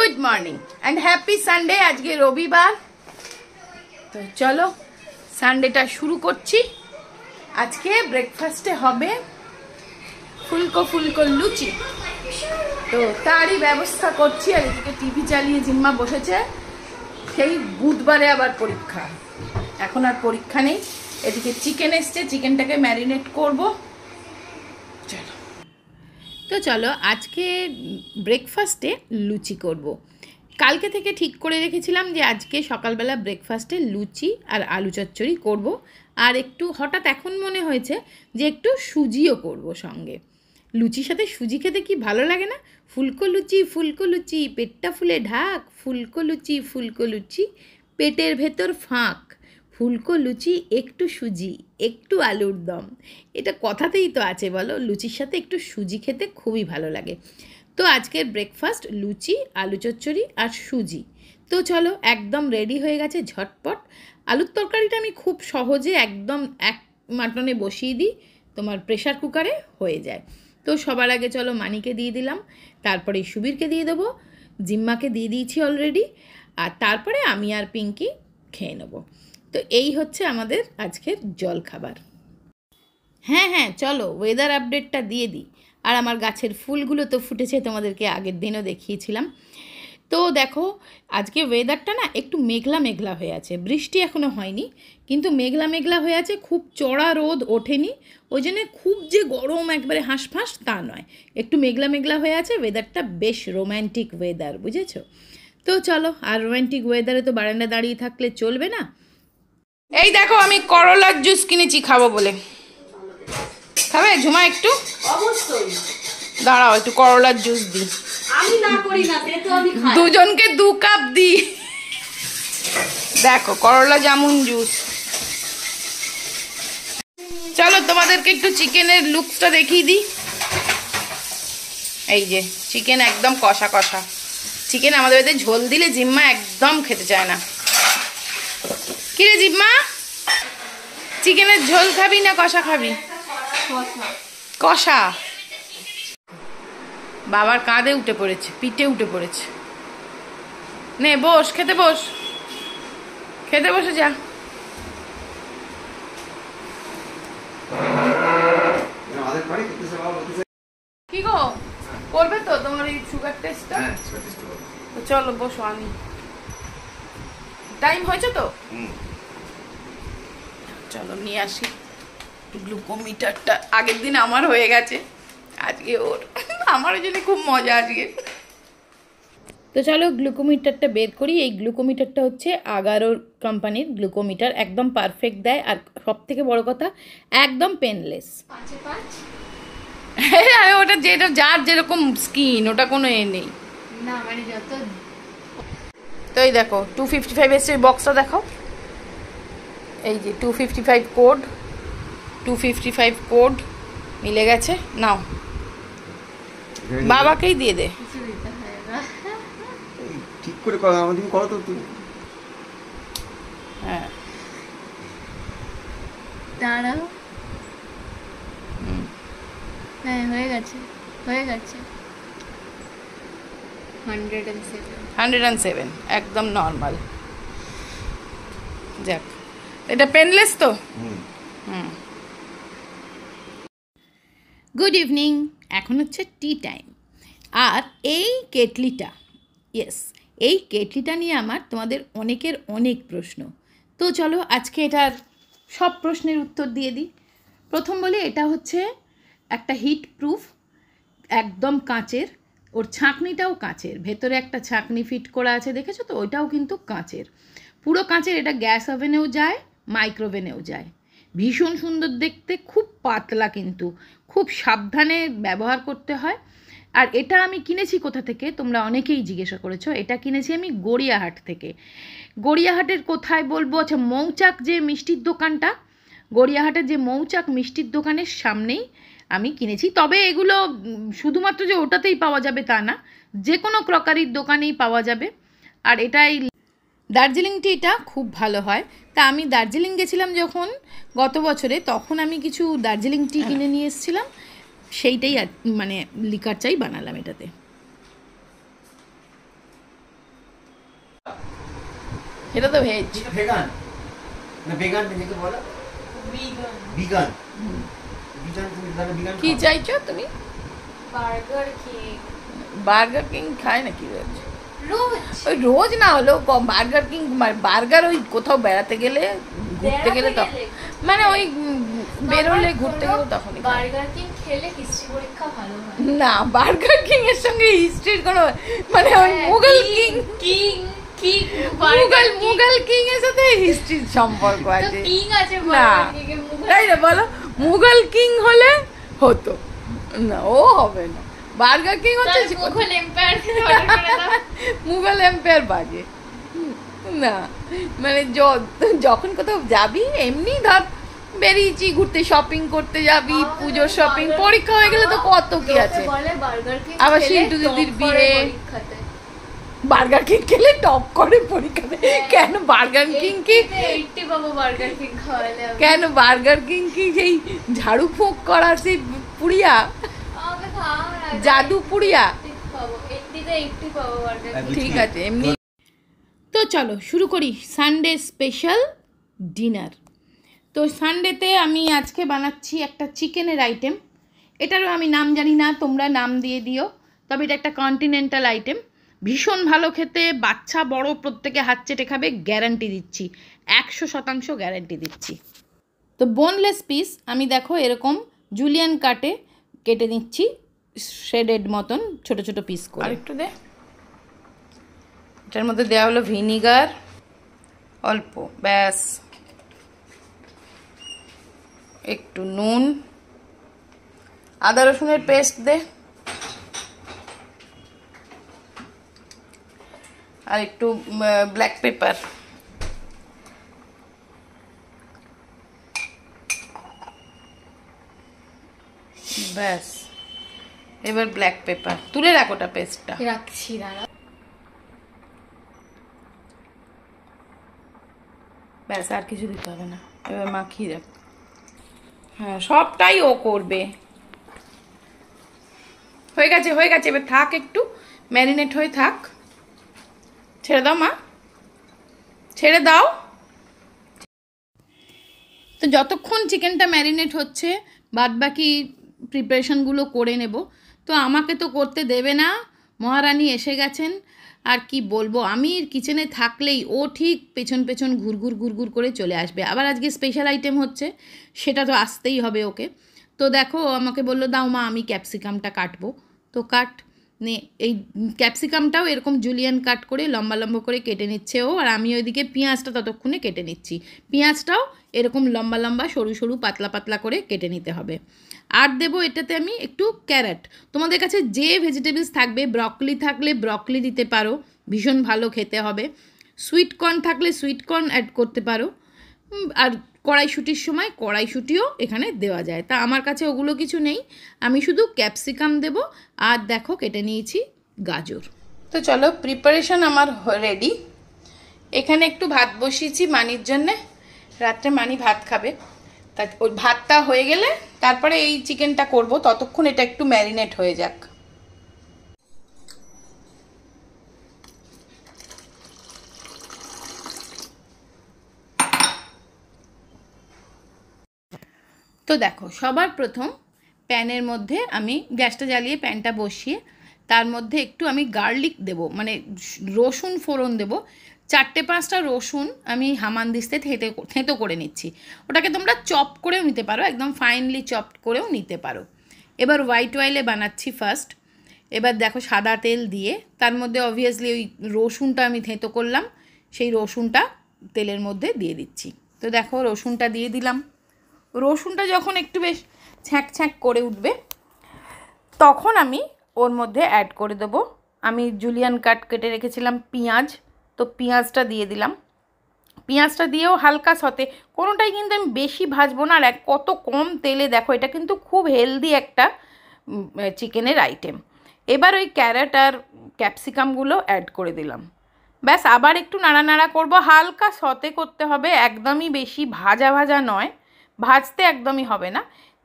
Good morning and happy Sunday আজকে রবিবার তো চলো সানডেটা শুরু করছি আজকে ব্রেকফাস্টে হবে ফুলকো ফুলকো লুচি তো তারই ব্যবস্থা করছি আর এদিকে টিভি চালিয়ে জিম্মা বসেছে সেই বুধবারে আবার পরীক্ষা এখন আর পরীক্ষা নেই এদিকে চিকেন এসছে চিকেনটাকে ম্যারিনেট করবো চলো তো চলো আজকে ব্রেকফাস্টে লুচি করব। কালকে থেকে ঠিক করে রেখেছিলাম যে আজকে সকালবেলা ব্রেকফাস্টে লুচি আর আলু চচ্চড়ি করব আর একটু হঠাৎ এখন মনে হয়েছে যে একটু সুজিও করব সঙ্গে লুচির সাথে সুজি খেতে কি ভালো লাগে না ফুলকো লুচি ফুলকো লুচি পেটটা ফুলে ঢাক ফুলকো লুচি ফুলকো লুচি পেটের ভেতর ফাঁক ফুলকো লুচি একটু সুজি একটু আলুর দম এটা কথাতেই তো আছে বলো লুচির সাথে একটু সুজি খেতে খুবই ভালো লাগে তো আজকের ব্রেকফাস্ট লুচি আলু চচ্চড়ি আর সুজি তো চলো একদম রেডি হয়ে গেছে ঝটপট আলুর তরকারিটা আমি খুব সহজে একদম এক মাটনে বসিয়ে দিই তোমার প্রেশার কুকারে হয়ে যায় তো সবার আগে চলো মানিকে দিয়ে দিলাম তারপরে সুবীরকে দিয়ে দেবো জিম্মাকে দিয়ে দিয়েছি অলরেডি আর তারপরে আমি আর পিঙ্কি খেয়ে নেবো তো এই হচ্ছে আমাদের আজকের জল খাবার হ্যাঁ হ্যাঁ চলো ওয়েদার আপডেটটা দিয়ে দিই আর আমার গাছের ফুলগুলো তো ফুটেছে তোমাদেরকে আগের দিনও দেখিয়েছিলাম তো দেখো আজকে ওয়েদারটা না একটু মেঘলা মেঘলা হয়ে আছে বৃষ্টি এখনও হয়নি কিন্তু মেঘলা মেঘলা হয়ে আছে খুব চড়া রোদ ওঠেনি ওই জন্যে খুব যে গরম একবারে হাঁসফাঁস তা নয় একটু মেঘলা মেঘলা হয়ে আছে ওয়েদারটা বেশ রোম্যান্টিক ওয়েদার বুঝেছো তো চলো আর রোম্যান্টিক ওয়েদারে তো বারান্দা দাঁড়িয়ে থাকলে চলবে না এই দেখো আমি করলার জুস কিনেছি খাবো বলে খাবে ঝুমা একটু দাঁড়াও একটু করলার জুস দিই দুজনকে দু কাপ দিই দেখো করলা জামুন জুস চলো তোমাদেরকে একটু চিকেনের লুকসটা দেখিয়ে দিই এই যে চিকেন একদম কষা কষা চিকেন আমাদের বাড়িতে ঝোল দিলে জিম্মা একদম খেতে চায় না কিরে জিম্মা চিকেনের ঝোল খাবি না কষা খাবি কষা বাবার কাঁধে উঠে পড়েছে পিঠে উঠে পড়েছে নে বস খেতে বস খেতে বসে যা কি গো করবে তো তোমার এই সুগার টেস্টটা হ্যাঁ, চলো বসো আমি টাইম হয়েছে তো হুম চলো নিয়ে আসি গ্লুকোমিটারটা আগের দিন আমার হয়ে গেছে আজকে ওর আমার ওই জন্য খুব মজা আজকে তো চলো গ্লুকোমিটারটা বের করি এই গ্লুকোমিটারটা হচ্ছে আগারোর কোম্পানির গ্লুকোমিটার একদম পারফেক্ট দেয় আর সব থেকে বড় কথা একদম পেনলেস হ্যাঁ ওটা যেটা যার যেরকম স্কিন ওটা কোনো এ নেই না মানে যত তো এই দেখো টু ফিফটি ফাইভ এসে বক্সটা দেখো এই যে two fifty five code two fifty five code মিলে গেছে নাও বাবাকেই দিয়ে দে ঠিক করে আমাদের করো তো তুমি হ্যাঁ।, হ্যাঁ হয়ে গেছে হয়ে গেছে hundred and hundred and seven একদম নর্মাল যাক এটা পেনলেস তো গুড ইভিনিং এখন হচ্ছে টি টাইম আর এই কেটলিটা ইয়েস এই কেটলিটা নিয়ে আমার তোমাদের অনেকের অনেক প্রশ্ন তো চলো আজকে এটার সব প্রশ্নের উত্তর দিয়ে দিই প্রথম বলি এটা হচ্ছে একটা হিট প্রুফ একদম কাঁচের ওর ছাঁকনিটাও কাঁচের ভেতরে একটা ছাঁকনি ফিট করা আছে দেখেছো তো ওইটাও কিন্তু কাঁচের পুরো কাঁচের এটা গ্যাস ওভেনেও যায় মাইক্রোওভেনেও যায় ভীষণ সুন্দর দেখতে খুব পাতলা কিন্তু খুব সাবধানে ব্যবহার করতে হয় আর এটা আমি কিনেছি কোথা থেকে তোমরা অনেকেই জিজ্ঞাসা করেছো এটা কিনেছি আমি গড়িয়াহাট থেকে গড়িয়াহাটের কোথায় বলবো আচ্ছা মৌচাক যে মিষ্টির দোকানটা গড়িয়াহাটের যে মৌচাক মিষ্টির দোকানের সামনেই আমি কিনেছি তবে এগুলো শুধুমাত্র যে ওটাতেই পাওয়া যাবে তা না যে কোনো ক্রকারির দোকানেই পাওয়া যাবে আর এটাই দার্জিলিং টিটা খুব ভালো হয় তা আমি দার্জিলিং গেছিলাম যখন গত বছরে তখন আমি কিছু দার্জিলিং টি কিনে নিয়ে এসেছিলাম সেইটাই মানে লিকার চাই বানালাম এটাতে এটা তো ভেজ ভেগান না ভেগান নিজেকে বলো ভেগান ভেগান তুমি কি চাইছো তুমি বার্গার কিং বার্গার কিং খায় নাকি রয়েছে ওই রোজ না হলেও বার্গার কিং মানে বার্গার ওই কোথাও বেড়াতে গেলে ঘুরতে গেলে তখন মানে ওই বেরোলে ঘুরতে গেলে তখন না বার্গার কিং এর সঙ্গে হিস্ট্রির কোনো মানে ওই হ্যাঁ, মুঘল কিং কিং মুঘল সাথে হিস্ট্রির সম্পর্ক আছে না তাই না বলো মুঘল কিং হলে হতো না ও হবে না বার্গার কিং হচ্ছে মুঘল এম্পায়ার মুঘল এম্পায়ার বাগে না মানে যখন কোথাও যাবি এমনি ধর বেরিয়েছি ঘুরতে শপিং করতে যাবি পুজোর শপিং পরীক্ষা হয়ে গেলে তো কত কি আছে আবার সিন্টু দিদির বিয়ে বার্গার কিং খেলে টপ করে পরীক্ষা হ্যাঁ। কেন বার্গার কিং কি কেন বার্গার কিং কি সেই ঝাড়ু ফোঁক করা সেই পুড়িয়া জাদুপুরিয়া ঠিক আছে এমনি তো চলো শুরু করি সানডে স্পেশাল ডিনার তো সানডেতে আমি আজকে বানাচ্ছি একটা চিকেনের আইটেম এটারও আমি নাম জানি না তোমরা নাম দিয়ে দিও তবে এটা একটা কন্টিনেন্টাল আইটেম ভীষণ ভালো খেতে বাচ্চা বড় প্রত্যেকে হাত চেটে খাবে গ্যারান্টি দিচ্ছি একশো শতাংশ গ্যারান্টি দিচ্ছি তো বোনলেস পিস আমি দেখো এরকম জুলিয়ান কাটে কেটে নিচ্ছি শেডেড মতন ছোট ছোট পিস করে একটু দে এটার মধ্যে দেওয়া হলো ভিনিগার অল্প ব্যাস একটু নুন আদা রসুনের পেস্ট দে আর একটু ব্ল্যাক পেপার ব্যাস এবার ব্ল্যাক পেপার তুলে রাখো ওটা পেস্টটা রাখছি দাঁড়া ব্যাস আর কিছু দিতে হবে না এবার মাখিয়ে দেখ হ্যাঁ সবটাই ও করবে হয়ে গেছে হয়ে গেছে এবার থাক একটু ম্যারিনেট হয়ে থাক ছেড়ে দাও মা ছেড়ে দাও তো যতক্ষণ চিকেনটা ম্যারিনেট হচ্ছে বাদ বাকি প্রিপারেশানগুলো করে নেব তো আমাকে তো করতে দেবে না মহারানী এসে গেছেন আর কি বলবো আমি কিচেনে থাকলেই ও ঠিক পেছন পেছন ঘুরঘুর ঘুরঘুর করে চলে আসবে আবার আজকে স্পেশাল আইটেম হচ্ছে সেটা তো আসতেই হবে ওকে তো দেখো আমাকে বললো দাও মা আমি ক্যাপসিকামটা কাটবো তো কাট মানে এই ক্যাপসিকামটাও এরকম জুলিয়ান কাট করে লম্বা লম্বা করে কেটে নিচ্ছে ও আর আমি ওইদিকে পেঁয়াজটা ততক্ষণে কেটে নিচ্ছি পেঁয়াজটাও এরকম লম্বা লম্বা সরু সরু পাতলা পাতলা করে কেটে নিতে হবে আর দেবো এটাতে আমি একটু ক্যারেট তোমাদের কাছে যে ভেজিটেবলস থাকবে ব্রকলি থাকলে ব্রকলি দিতে পারো ভীষণ ভালো খেতে হবে সুইটকর্ন থাকলে সুইটকর্ন অ্যাড করতে পারো আর কড়াইশুটির সময় কড়াইশুটিও এখানে দেওয়া যায় তা আমার কাছে ওগুলো কিছু নেই আমি শুধু ক্যাপসিকাম দেব আর দেখো কেটে নিয়েছি গাজর তো চলো প্রিপারেশন আমার রেডি এখানে একটু ভাত বসিয়েছি মানির জন্যে রাত্রে মানি ভাত খাবে তা ভাতটা হয়ে গেলে তারপরে এই চিকেনটা করব ততক্ষণ এটা একটু ম্যারিনেট হয়ে যাক তো দেখো সবার প্রথম প্যানের মধ্যে আমি গ্যাসটা জ্বালিয়ে প্যানটা বসিয়ে তার মধ্যে একটু আমি গার্লিক দেব মানে রসুন ফোড়ন দেব চারটে পাঁচটা রসুন আমি হামানদিস্তে থেঁতে থেঁতো করে নিচ্ছি ওটাকে তোমরা চপ করেও নিতে পারো একদম ফাইনলি চপ করেও নিতে পারো এবার হোয়াইট অয়েলে বানাচ্ছি ফার্স্ট এবার দেখো সাদা তেল দিয়ে তার মধ্যে অবভিয়াসলি ওই রসুনটা আমি থেঁতো করলাম সেই রসুনটা তেলের মধ্যে দিয়ে দিচ্ছি তো দেখো রসুনটা দিয়ে দিলাম রসুনটা যখন একটু বেশ ছ্যাঁক ছ্যাঁক করে উঠবে তখন আমি ওর মধ্যে অ্যাড করে দেব আমি জুলিয়ান কাট কেটে রেখেছিলাম পেঁয়াজ তো পেঁয়াজটা দিয়ে দিলাম পেঁয়াজটা দিয়েও হালকা সতে কোনোটাই কিন্তু আমি বেশি ভাজবো না আর এক কত কম তেলে দেখো এটা কিন্তু খুব হেলদি একটা চিকেনের আইটেম এবার ওই ক্যারেট আর ক্যাপসিকামগুলো অ্যাড করে দিলাম ব্যাস আবার একটু নাড়া নাড়া করবো হালকা সতে করতে হবে একদমই বেশি ভাজা ভাজা নয় ভাজতে একদমই হবে না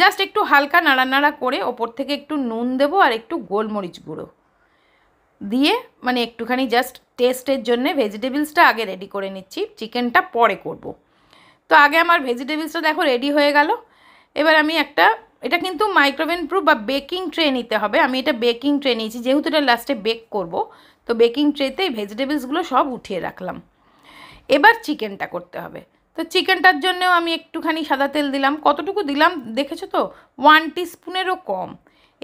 জাস্ট একটু হালকা নাড়া নাড়া করে ওপর থেকে একটু নুন দেবো আর একটু গোলমরিচ গুঁড়ো দিয়ে মানে একটুখানি জাস্ট টেস্টের জন্য ভেজিটেবলসটা আগে রেডি করে নিচ্ছি চিকেনটা পরে করব। তো আগে আমার ভেজিটেবলসটা দেখো রেডি হয়ে গেল এবার আমি একটা এটা কিন্তু মাইক্রোওয়েভ প্রুফ বা বেকিং ট্রে নিতে হবে আমি এটা বেকিং ট্রে নিয়েছি যেহেতু এটা লাস্টে বেক করব তো বেকিং ট্রেতে ভেজিটেবলসগুলো সব উঠিয়ে রাখলাম এবার চিকেনটা করতে হবে তো চিকেনটার জন্যেও আমি একটুখানি সাদা তেল দিলাম কতটুকু দিলাম দেখেছো তো ওয়ান টিস্পুনেরও কম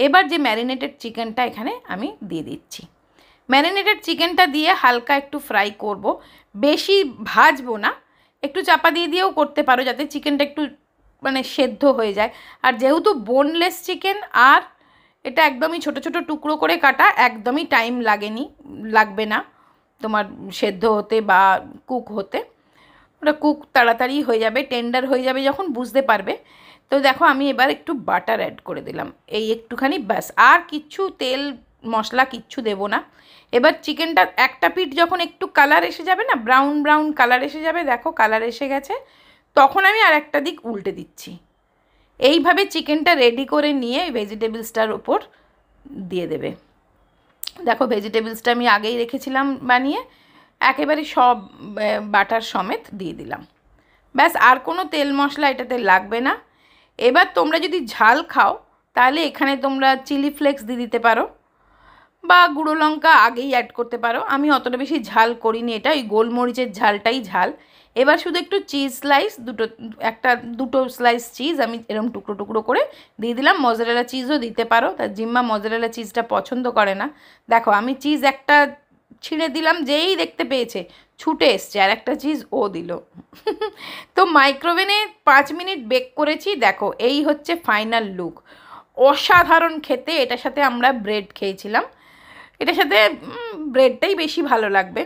এবার যে ম্যারিনেটেড চিকেনটা এখানে আমি দিয়ে দিচ্ছি ম্যারিনেটেড চিকেনটা দিয়ে হালকা একটু ফ্রাই করব বেশি ভাজবো না একটু চাপা দিয়ে দিয়েও করতে পারো যাতে চিকেনটা একটু মানে সেদ্ধ হয়ে যায় আর যেহেতু বোনলেস চিকেন আর এটা একদমই ছোট ছোট টুকরো করে কাটা একদমই টাইম লাগেনি লাগবে না তোমার সেদ্ধ হতে বা কুক হতে ওটা কুক তাড়াতাড়ি হয়ে যাবে টেন্ডার হয়ে যাবে যখন বুঝতে পারবে তো দেখো আমি এবার একটু বাটার অ্যাড করে দিলাম এই একটুখানি ব্যাস আর কিচ্ছু তেল মশলা কিচ্ছু দেব না এবার চিকেনটা একটা পিঠ যখন একটু কালার এসে যাবে না ব্রাউন ব্রাউন কালার এসে যাবে দেখো কালার এসে গেছে তখন আমি আর একটা দিক উল্টে দিচ্ছি এইভাবে চিকেনটা রেডি করে নিয়ে ভেজিটেবলসটার ওপর দিয়ে দেবে দেখো ভেজিটেবলসটা আমি আগেই রেখেছিলাম বানিয়ে একেবারে সব বাটার সমেত দিয়ে দিলাম ব্যাস আর কোনো তেল মশলা এটাতে লাগবে না এবার তোমরা যদি ঝাল খাও তাহলে এখানে তোমরা চিলি ফ্লেক্স দিয়ে দিতে পারো বা গুঁড়ো লঙ্কা আগেই অ্যাড করতে পারো আমি অতটা বেশি ঝাল করিনি এটা ওই গোলমরিচের ঝালটাই ঝাল এবার শুধু একটু চিজ স্লাইস দুটো একটা দুটো স্লাইস চিজ আমি এরকম টুকরো টুকরো করে দিয়ে দিলাম মজারেলা চিজও দিতে পারো তার জিম্মা মজারেলা চিজটা পছন্দ করে না দেখো আমি চিজ একটা ছিঁড়ে দিলাম যেই দেখতে পেয়েছে ছুটে এসছে আর একটা চিজ ও দিল তো মাইক্রোওভেনে পাঁচ মিনিট বেক করেছি দেখো এই হচ্ছে ফাইনাল লুক অসাধারণ খেতে এটার সাথে আমরা ব্রেড খেয়েছিলাম এটার সাথে ব্রেডটাই বেশি ভালো লাগবে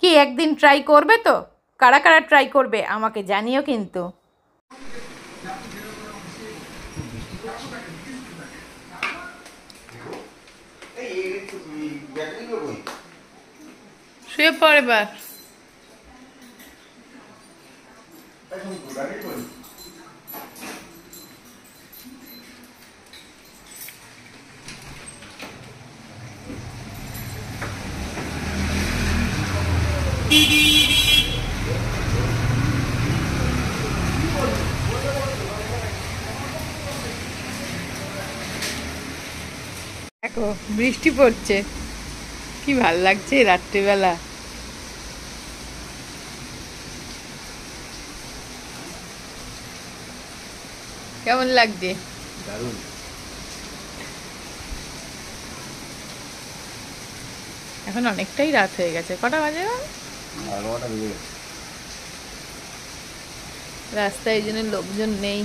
কি একদিন ট্রাই করবে তো কারা কারা ট্রাই করবে আমাকে জানিও কিন্তু শুয়ে পড় এবার Beep. দেখো বৃষ্টি পড়ছে কি ভাল লাগছে রাত্রিবেলা কেমন লাগছে এখন অনেকটাই রাত হয়ে গেছে কটা বাজে রাস্তায় এই জন্য লোকজন নেই